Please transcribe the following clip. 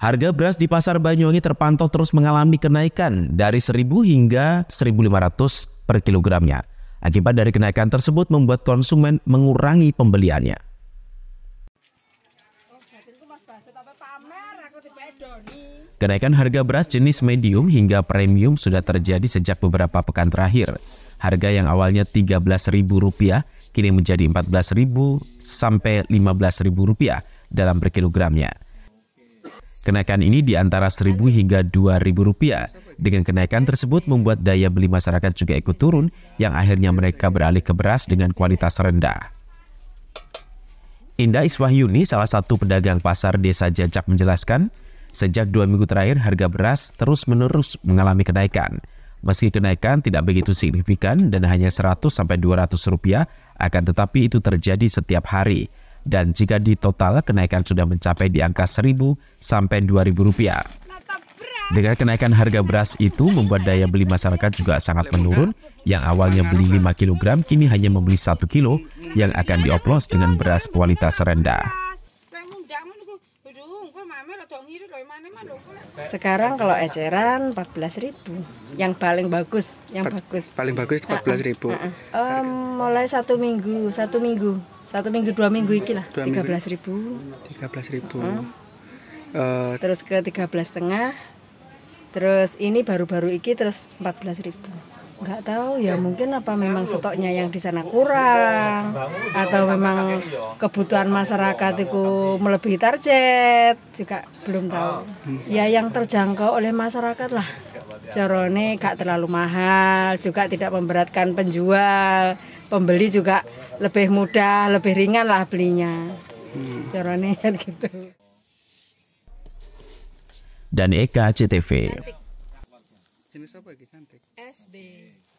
Harga beras di pasar Banyuwangi terpantau terus mengalami kenaikan dari 1.000 hingga 1.500 per kilogramnya. Akibat dari kenaikan tersebut membuat konsumen mengurangi pembeliannya. Kenaikan harga beras jenis medium hingga premium sudah terjadi sejak beberapa pekan terakhir. Harga yang awalnya Rp13.000 kini menjadi Rp14.000 sampai Rp15.000 dalam per kilogramnya. Kenaikan ini di antara 1.000 hingga 2.000 rupiah. Dengan kenaikan tersebut membuat daya beli masyarakat juga ikut turun yang akhirnya mereka beralih ke beras dengan kualitas rendah. Indah Iswahyuni, salah satu pedagang pasar desa Jajak menjelaskan, sejak dua minggu terakhir harga beras terus-menerus mengalami kenaikan. Meski kenaikan tidak begitu signifikan dan hanya 100-200 rupiah, akan tetapi itu terjadi setiap hari dan jika di total kenaikan sudah mencapai di angka 1000 sampai 2000 rupiah. Dengan kenaikan harga beras itu membuat daya beli masyarakat juga sangat menurun yang awalnya beli 5 kg kini hanya membeli 1 kilo yang akan dioplos dengan beras kualitas rendah. Sekarang kalau eceran 14.000 yang paling bagus, yang pa bagus. Paling bagus 14.000. uh, uh. Um, mulai satu minggu, satu minggu satu minggu dua minggu iki lah tiga belas ribu tiga belas ribu uh, uh, terus ke tiga belas setengah terus ini baru-baru iki terus empat belas ribu nggak tahu ya mungkin apa memang stoknya yang di sana kurang atau memang kebutuhan masyarakat itu melebihi target juga belum tahu hmm. ya yang terjangkau oleh masyarakat lah corone gak terlalu mahal juga tidak memberatkan penjual pembeli juga lebih mudah, lebih ringan lah belinya. Hmm. Caranya kan gitu. Dan Eka CTV. Jenis apa cantik? SB.